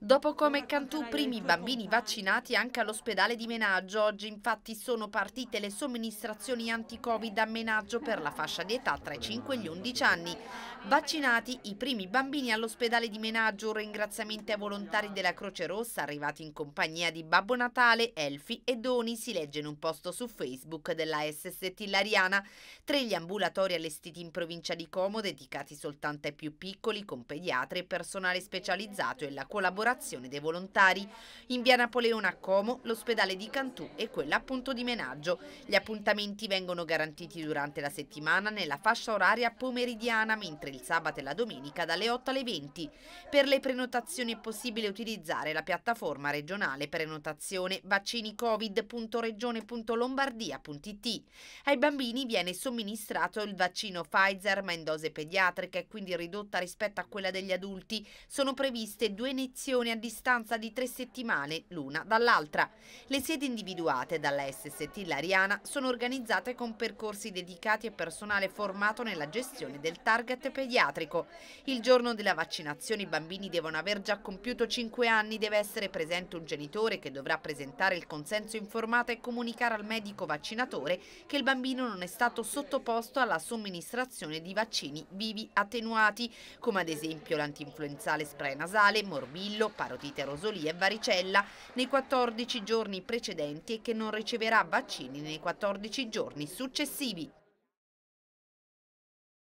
Dopo come Cantù, primi bambini vaccinati anche all'ospedale di Menaggio. Oggi infatti sono partite le somministrazioni anti-Covid a Menaggio per la fascia di età tra i 5 e gli 11 anni. Vaccinati i primi bambini all'ospedale di Menaggio, un ringraziamento ai volontari della Croce Rossa arrivati in compagnia di Babbo Natale, Elfi e Doni, si legge in un posto su Facebook della SST Lariana. Tre gli ambulatori allestiti in provincia di Como dedicati soltanto ai più piccoli con pediatri e personale specializzato e la collaborazione collaborazione dei volontari. In via Napoleone a Como, l'ospedale di Cantù e quella appunto di Menaggio. Gli appuntamenti vengono garantiti durante la settimana nella fascia oraria pomeridiana, mentre il sabato e la domenica dalle 8 alle 20. Per le prenotazioni è possibile utilizzare la piattaforma regionale prenotazione vaccinicovid.regione.lombardia.it. Ai bambini viene somministrato il vaccino Pfizer ma in dose pediatrica e quindi ridotta rispetto a quella degli adulti. Sono previste due iniezioni decisione a distanza di tre settimane l'una dall'altra. Le sedi individuate dalla SST Lariana sono organizzate con percorsi dedicati e personale formato nella gestione del target pediatrico. Il giorno della vaccinazione i bambini devono aver già compiuto 5 anni, deve essere presente un genitore che dovrà presentare il consenso informato e comunicare al medico vaccinatore che il bambino non è stato sottoposto alla somministrazione di vaccini vivi attenuati, come ad esempio l'antinfluenzale spray nasale, morbillo, parotite rosolia e varicella nei 14 giorni precedenti e che non riceverà vaccini nei 14 giorni successivi.